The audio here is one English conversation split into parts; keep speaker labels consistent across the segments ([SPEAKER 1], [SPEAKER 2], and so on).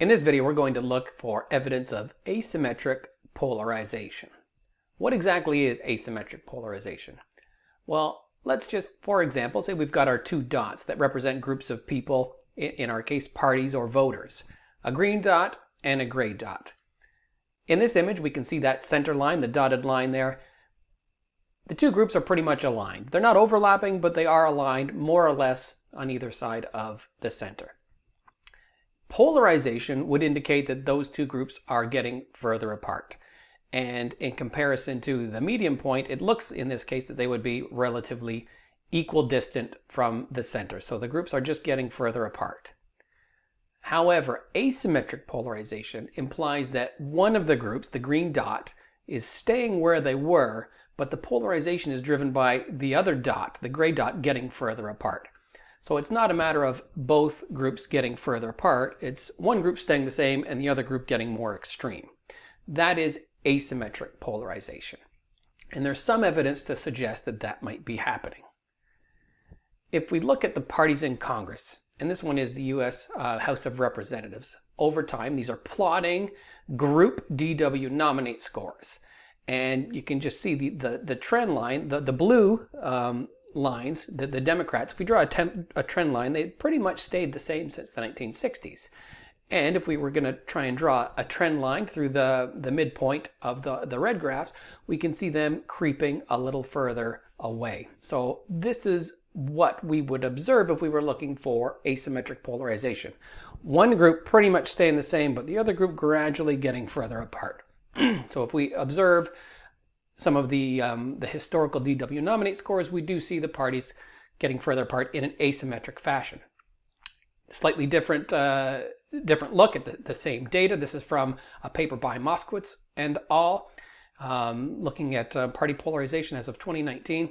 [SPEAKER 1] In this video, we're going to look for evidence of asymmetric polarization. What exactly is asymmetric polarization? Well, let's just, for example, say we've got our two dots that represent groups of people, in our case, parties or voters, a green dot and a gray dot. In this image, we can see that center line, the dotted line there. The two groups are pretty much aligned. They're not overlapping, but they are aligned more or less on either side of the center. Polarization would indicate that those two groups are getting further apart. And in comparison to the median point, it looks in this case that they would be relatively equal distant from the center. So the groups are just getting further apart. However, asymmetric polarization implies that one of the groups, the green dot, is staying where they were, but the polarization is driven by the other dot, the gray dot, getting further apart. So it's not a matter of both groups getting further apart, it's one group staying the same and the other group getting more extreme. That is asymmetric polarization. And there's some evidence to suggest that that might be happening. If we look at the parties in Congress, and this one is the U.S. Uh, House of Representatives, over time, these are plotting group DW nominate scores. And you can just see the, the, the trend line, the, the blue um, lines that the Democrats, if we draw a, a trend line, they pretty much stayed the same since the 1960s. And if we were going to try and draw a trend line through the, the midpoint of the, the red graphs, we can see them creeping a little further away. So this is what we would observe if we were looking for asymmetric polarization. One group pretty much staying the same, but the other group gradually getting further apart. so if we observe some of the, um, the historical DW nominate scores, we do see the parties getting further apart in an asymmetric fashion. Slightly different, uh, different look at the, the, same data. This is from a paper by Moskowitz and all, um, looking at uh, party polarization as of 2019.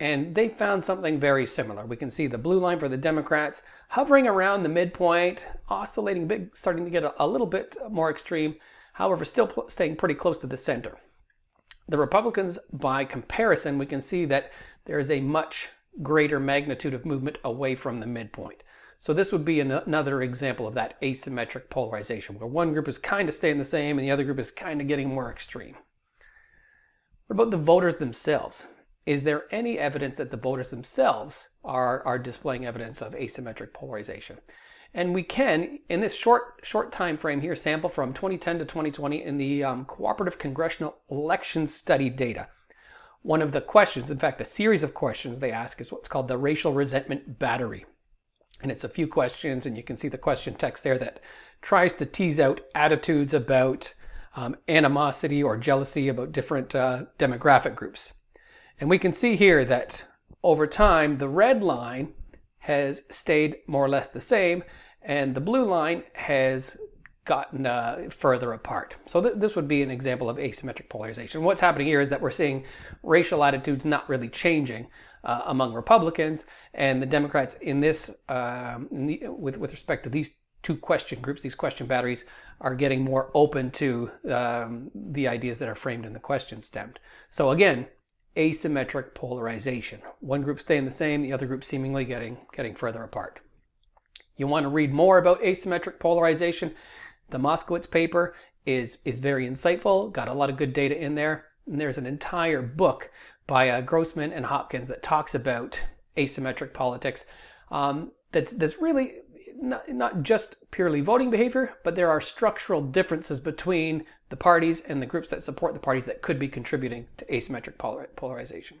[SPEAKER 1] And they found something very similar. We can see the blue line for the Democrats hovering around the midpoint, oscillating bit, starting to get a, a little bit more extreme, however, still staying pretty close to the center the Republicans, by comparison, we can see that there is a much greater magnitude of movement away from the midpoint. So this would be an another example of that asymmetric polarization, where one group is kind of staying the same and the other group is kind of getting more extreme. What about the voters themselves? Is there any evidence that the voters themselves are, are displaying evidence of asymmetric polarization? And we can, in this short short time frame here, sample from 2010 to 2020 in the um, Cooperative Congressional Election Study data. One of the questions, in fact, a series of questions they ask is what's called the racial resentment battery. And it's a few questions, and you can see the question text there that tries to tease out attitudes about um, animosity or jealousy about different uh, demographic groups. And we can see here that over time, the red line has stayed more or less the same, and the blue line has gotten uh, further apart. So th this would be an example of asymmetric polarization. What's happening here is that we're seeing racial attitudes not really changing uh, among Republicans, and the Democrats in this, um, in the, with, with respect to these two question groups, these question batteries, are getting more open to um, the ideas that are framed in the question stemmed. So again, asymmetric polarization. One group staying the same, the other group seemingly getting, getting further apart. You want to read more about asymmetric polarization? The Moskowitz paper is, is very insightful, got a lot of good data in there. And there's an entire book by uh, Grossman and Hopkins that talks about asymmetric politics um, that's, that's really not, not just purely voting behavior, but there are structural differences between the parties and the groups that support the parties that could be contributing to asymmetric polar, polarization.